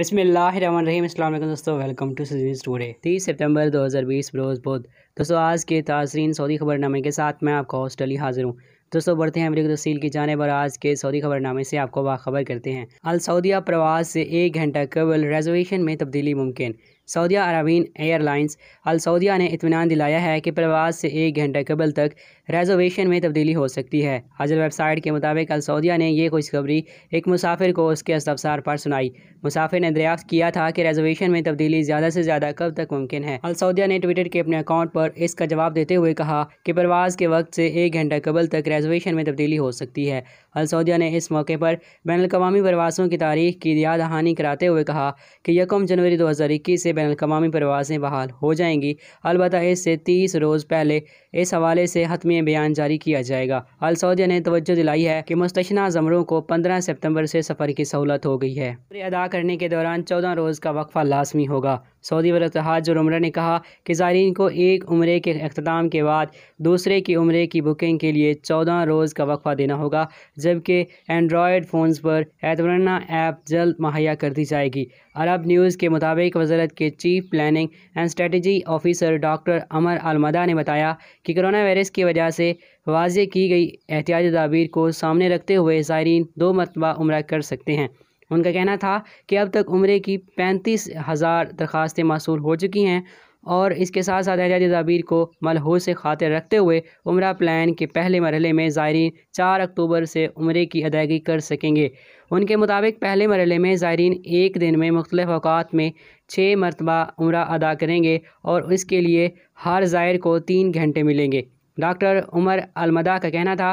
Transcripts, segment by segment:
बसमीम दोस्तों welcome to series today तीस सितंबर 2020 बरोज़ बुध दोस्तों आज के ताजरीन सऊदी खबरनामे के साथ मैं आपका हॉस्टली हाज़िर हूँ दोस्तों बढ़ते हैं अमरीकी तहसील की जानब और आज के सऊदी खबरनामे से आपको बाखबर करते हैं अल सऊदिया प्रवास से एक घंटा कबल रेजोवेशन में तब्दीली मुमकिन सऊदिया अरबीन एयरलाइंस सऊदिया ने इतमान दिलाया है कि प्रवास से एक घंटे कबल तक रेजोवेशन में तब्दीली हो सकती है हाजिर वेबसाइट के मुताबिक सऊदिया ने यह खुशखबरी एक मुसाफिर को उसके अस्तफसार पर सुनाई मुसाफिर ने दरियाफ्त किया था कि रेजोवेशन में तब्दीली ज़्यादा से ज़्यादा कब तक मुमकिन है सऊदिया ने ट्विटर के अपने अकाउंट पर इसका जवाब देते हुए कहा कि प्रवास के वक्त से एक घंटा कबल तक रेजोवेशन में तब्दीली हो सकती है अलसौदिया ने इस मौके पर बैन अवी प्रवासों की तारीख की याद दहानी कराते हुए कहा कि यकम जनवरी दो हज़ार इक्कीस से अवी प्रवासें बहाल हो जाएंगी अलबत् इससे तीस रोज़ पहले इस हवाले से हतमी बयान जारी किया जाएगा अलसौदिया ने तोज्जो दिलाई है कि मुस्तना ज़मरों को पंद्रह सितम्बर से सफ़र की सहूलत हो गई है अदा करने के दौरान चौदह रोज़ का वक्फा लाजमी होगा सऊदी वरतहाज उम्र ने कहा कि ज़ायरीन को एक उम्र के अख्ताम के बाद दूसरे की उम्र की बुकिंग के लिए चौदह रोज़ का वक्फा देना होगा जबकि एंड्रॉयड फ़ोन्स पर एतवरना ऐप जल्द मुहैया कर दी जाएगी अरब न्यूज़ के मुताबिक वजारत के chief planning and strategy officer doctor अमर अलमदा ने बताया कि करोना वायरस की वजह से वाज की गई एहतियाती तदाबीर को सामने रखते हुए ज़ायरीन दो मरतबा उम्र कर सकते हैं उनका कहना था कि अब तक उम्र की पैंतीस हज़ार दरख्वास्तें मौसू हो चुकी हैं और इसके साथ साथ एजाज तदाबीर को मलहूस से खातिर रखते हुए उम्र प्लान के पहले मरहले में ज़ायरीन चार अक्टूबर से उम्र की अदायगी कर सकेंगे उनके मुताबिक पहले मरहले में ज़ायरीन एक दिन में मुख्तलिफ अवकात में छः मरतबा उम्र अदा करेंगे और इसके लिए हर ज़ायर को तीन घंटे मिलेंगे डॉक्टर उमर अलमदा का कहना था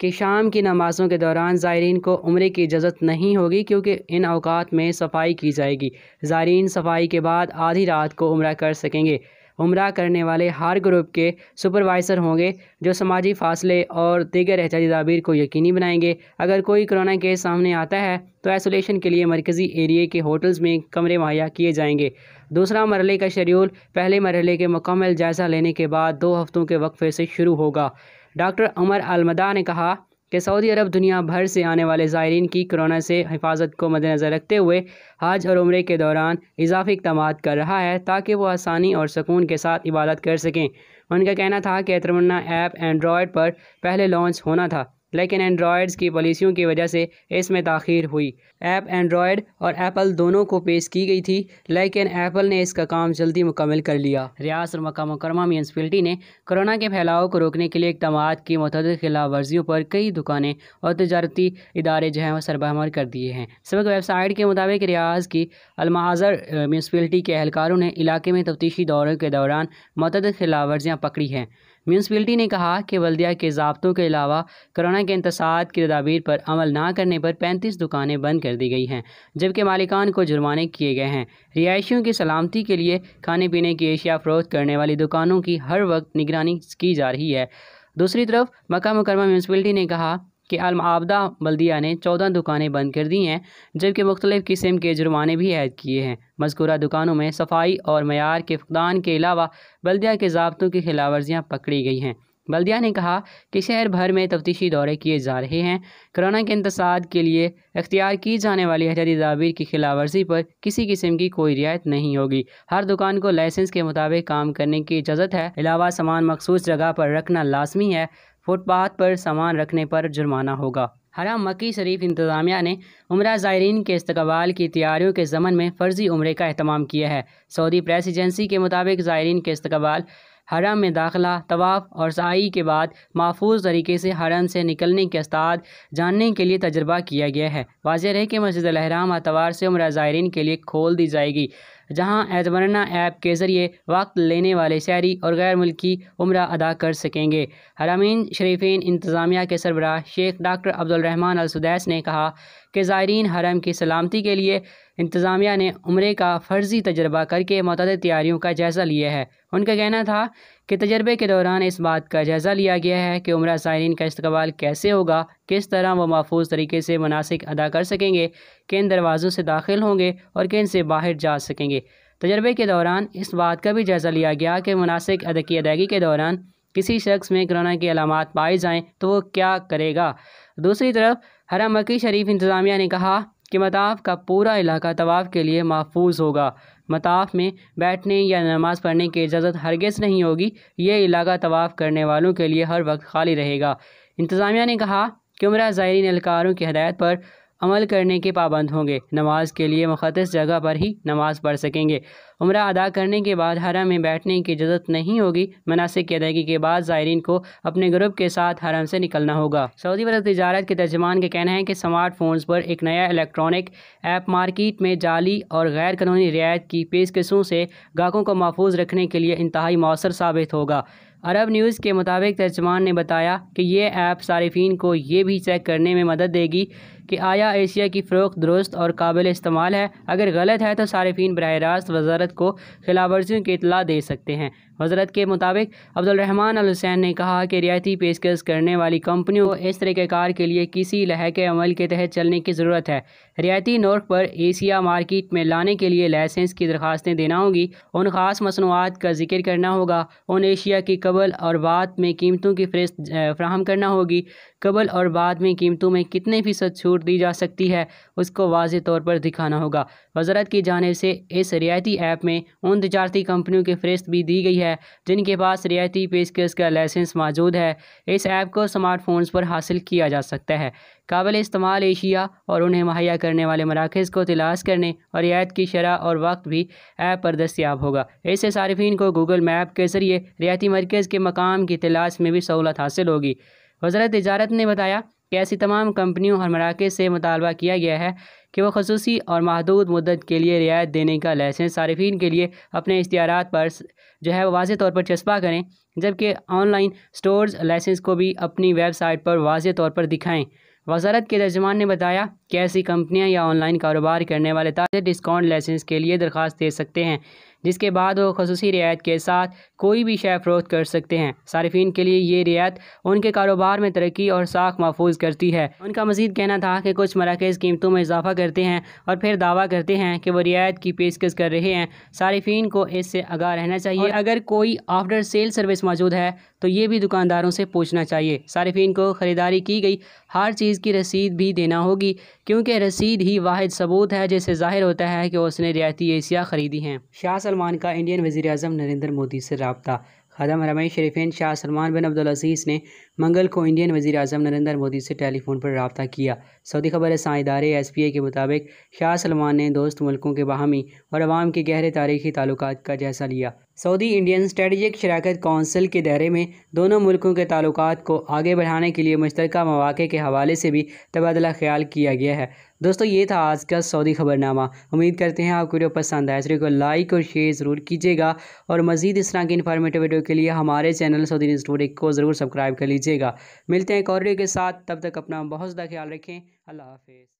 कि शाम की नमाज़ों के दौरान ज़ायरीन को उम्र की इजाज़त नहीं होगी क्योंकि इन अवकात में सफाई की जाएगी ज़ायरीन सफाई के बाद आधी रात को उम्र कर सकेंगे उम्र करने वाले हर ग्रुप के सुपरवाइज़र होंगे जो समाजी फासले और दीगर एहतियाती तदाबीर को यकीनी बनाएंगे अगर कोई कोरोना केस सामने आता है तो आइसोलेशन के लिए मरकज़ी एरिए के होटल्स में कमरे मुहैया किए जाएंगे दूसरा मरहले का शेड्यूल पहले मरहले के मुकम्मल जायज़ा लेने के बाद दो हफ़्तों के वक्फे से शुरू होगा डॉक्टर अमर अलमदा ने कहा कि सऊदी अरब दुनिया भर से आने वाले ज़ायरीन की कोरोना से हिफाजत को मद्देनज़र रखते हुए हज और उम्र के दौरान इजाफी इकदाम कर रहा है ताकि वह आसानी और सुकून के साथ इबादत कर सकें उनका कहना था कि एतरमन्ना ऐप एंड्रॉयड पर पहले लॉन्च होना था लेकिन एंड्रॉयड्स की पॉलिसियों की वजह से इसमें तखिर हुई ऐप एंड्रॉयड और एप्पल दोनों को पेश की गई थी लेकिन एप्पल ने इसका काम जल्दी मुकम्मल कर लिया रियास और मकाम मुकरमा म्यूनसिपलिटी ने कोरोना के फैलाव को रोकने के लिए इकदाम की मतद खिलाफ वर्जियों पर कई दुकानें और तजारती इदारे जो हैं वह सरबहमर कर दिए हैं सबक वेबसाइट के मुताबिक रियाज की अलमाजर म्यूनसिपलिटी के एहलकारों ने इलाके में तफ्तीशी दौरों के दौरान मतद खिलाफ वर्जियाँ पकड़ी हैं म्यूनसपलिटी ने कहा कि बल्दिया के जबतों के अलावा कोरोना के इंतसाद की तदाबीर पर अमल ना करने पर पैंतीस दुकानें बंद कर दी गई हैं जबकि मालिकान को जुर्माने किए गए हैं रिहायशियों की सलामती के लिए खाने पीने की एशिया फरोख्त करने वाली दुकानों की हर वक्त निगरानी की जा रही है दूसरी तरफ मक्का मुकरमा म्यूनसपलिटी ने कहा कि आलम बल्दिया ने चौदह दुकानें बंद कर दी हैं जबकि मुख्तलिफ़ किस्म के जुर्माने भी ऐद किए हैं मजकूरा दुकानों में सफाई और मैार के फकदान के अलावा बल्दिया के जबतों की खिलाफ वर्जियाँ पकड़ी गई हैं बल्दिया ने कहा कि शहर भर में तफ्तीशी दौरे किए जा रहे हैं कोरोना के इंतसाद के लिए अख्तियार की जाने वाली हटरी तदाबीर की खिलाफ वर्जी पर किसी किस्म की कोई रियायत नहीं होगी हर दुकान को लाइसेंस के मुताबिक काम करने की इजाज़त है अलावा सामान मखसूस जगह पर रखना लाजमी है फुटपाथ पर सामान रखने पर जुर्माना होगा हरा मक्की शरीफ इंतज़ामिया ने उम्र ज़ायरीन के इस्तबाल की तैयारियों के ज़मन में फ़र्जी उम्र का अहतमाम किया है सऊदी प्रेस एजेंसी के मुताबिक ज़ायरीन के इस्तबाल हरम में दाखिला तवाफ़ और सही के बाद महफूज तरीके से हरम से निकलने के उस्ताद जानने के लिए तजर्बा किया गया है वाजह रहे कि मस्जिद अहराम अतवार से उम्र ज़ायरीन के लिए खोल दी जाएगी जहां एजमरना ऐप के ज़रिए वक्त लेने वाले शहरी और गैर मुल्की उम्र अदा कर सकेंगे हरामीन शरीफी इंतज़ामिया के सरबराह शेख डॉक्टर अब्दुलरहमान अलसुदैस ने कहा कि ज़ायरीन हरम की सलामती के लिए इंतज़ामिया ने उम्र का फ़र्जी तजर्बा करके मतद तैयारियों का जायज़ा लिया है उनका कहना था के तजर्बे के दौरान इस बात का जायज़ा लिया गया है कि उम्र ज़ायरीन का इस्तबाल कैसे होगा किस तरह वह महफूज तरीके से मुनासिब अदा कर सकेंगे किन दरवाज़ों से दाखिल होंगे और किन से बाहर जा सकेंगे तजर्बे के दौरान इस बात का भी जायज़ा लिया गया कि मुनासिब अदा की अदायगी के दौरान किसी शख्स में कोरोना की अलामत पाई जाएँ तो वो क्या करेगा दूसरी तरफ हरा मक्की शरीफ इंतज़ामिया ने कहा कि मताफ़ का पूरा इलाका तवाफ़ के लिए महफूज होगा मताफ़ में बैठने या नमाज़ पढ़ने की इजाज़त हरगज़ नहीं होगी ये इलाका तवाफ़ करने वालों के लिए हर वक्त खाली रहेगा इंतज़ामिया ने कहा कि उम्र ज़ायरीन एहलकारों की हदायत पर अमल करने के पाबंद होंगे नमाज के लिए मुख्तस जगह पर ही नमाज पढ़ सकेंगे उम्र अदा करने के बाद हरम में बैठने की इजाज़त नहीं होगी मनासिक की अदायगी के बाद ज़ायरीन को अपने ग्रुप के साथ हरम से निकलना होगा सऊदी अरब तजारत के तर्जमान का कहना है कि स्मार्टफोन्स पर एक नया इलेक्ट्रॉनिक ऐप मार्केट में जाली और गैर कानूनी रियायत की पेशकशों से गाहकों को महफूज रखने के लिए इंतहाई मौसर साबित होगा अरब न्यूज़ के मुताबिक तर्जमान ने बताया कि ये ऐप सारिफिन को ये भी चेक करने में मदद देगी कि आया एशिया की फ़रोख्त दुरुस्त और काबिल इस्तेमाल है अगर गलत है तो सार्फिन बरह रास्त वजारत को खिलावर्जियों की इतला दे सकते हैं वज़ारत के मुताबिक अब्दुलरहमान अल हुसैन ने कहा कि रियायती पेशकश करने वाली कंपनियों को इस तरीक़ार के लिए किसी लहके अमल के तहत चलने की ज़रूरत है रियायती नोट पर एशिया मार्केट में लाने के लिए लाइसेंस की दरखास्तें देना होंगी उन खास मसनूआत का जिक्र करना होगा उन एशिया की कबल और बाद में कीमतों की फहरिस्त फ्राहम करना होगी कबल और बाद में कीमतों में कितने फ़ीसद छूट छूट दी जा सकती है उसको वाज तौर पर दिखाना होगा वजारत की जानब से इस रियायती ऐप में उन तजारती कंपनियों की फहरिस्त भी दी गई है जिनके पास रियायती पेशकश का लाइसेंस मौजूद है इस ऐप को स्मार्टफोन्स पर हासिल किया जा सकता है काबिल इस्तेमाल एशिया और उन्हें मुहैया करने वाले मराकज़ को तलाश करने और रियायत की शरह और वक्त भी ऐप पर दस्याब होगा इससे सार्फिन को गूगल मैप के ज़रिए रियाती मरकज़ के मकाम की तलाश में भी सहूलत हासिल होगी वजारत तजारत ने बताया ऐसी तमाम कंपनियों और मराकज़ से मुतालबा किया गया है कि वह खसूस और महदूद मदद के लिए रियायत देने का लाइसेंस सार्फिन के लिए अपने इश्तारात पर जो है वाज तौर पर चस्पा करें जबकि ऑनलाइन स्टोर्स लाइसेंस को भी अपनी वेबसाइट पर वाज तौर पर दिखाएँ वजारत के तर्जमान ने बताया कि ऐसी कंपनियाँ या ऑनलाइन कारोबार करने वाले ताज़े डिस्काउंट लाइसेंस के लिए दरख्वास्त दे सकते हैं जिसके बाद वो खसूस रियायत के साथ कोई भी शय फरोख्त कर सकते हैं सार्फिन के लिए ये रियायत उनके कारोबार में तरक्की और साख महफूज करती है उनका मजीद कहना था कि कुछ मराकज़ कीमतों में इजाफा करते हैं और फिर दावा करते हैं कि वो रियायत की पेशकश कर रहे हैं सार्फिन को इससे आगाह रहना चाहिए अगर कोई आफ्टर सेल सर्विस मौजूद है तो ये भी दुकानदारों से पूछना चाहिए सार्फिन को ख़रीदारी की गई हर चीज़ की रसीद भी देना होगी क्योंकि रसीद ही वाद सबूत है जैसे ज़ाहिर होता है कि उसने रियाती एशिया ख़रीदी हैं शाह सलमान का इंडियन वज़ी अजम नरेंद्र मोदी से रबता खादम हरमई शरीफिन शाह सलमान बिन अब्दुल अजीज़ ने मंगल को इंडियन वजी अजम नरेंद्र मोदी से टेलीफोन पर रबता किया सऊदी खबर सा इदारे एस पी ए के मुताबिक शाह सलमान ने दोस्त मुल्कों के बाहमी और आवाम के गहरे तारीखी ताल्लुक का जायजा लिया सऊदी इंडियन स्ट्रेटजिक शराकत कौंसिल के दायरे में दोनों मुल्कों के ताल्लुक को आगे बढ़ाने के लिए मुश्तरक मौाक़े के हवाले से भी तबादला ख्याल किया गया है दोस्तों ये था आज का सऊदी खबरनामा उम्मीद करते हैं आपको वीडियो पसंद आया इस वीडियो को लाइक और शेयर ज़रूर कीजिएगा और मजीद इस तरह की इन्फॉर्मेटिव वीडियो के लिए हमारे चैनल सऊदी न्यूज़ टूडे को ज़रूर सब्सक्राइब कर लीजिएगा मिलते हैं एक और वीडियो के साथ तब तक अपना बहुत ज़्यादा ख्याल रखें अल्लाह हाफिज़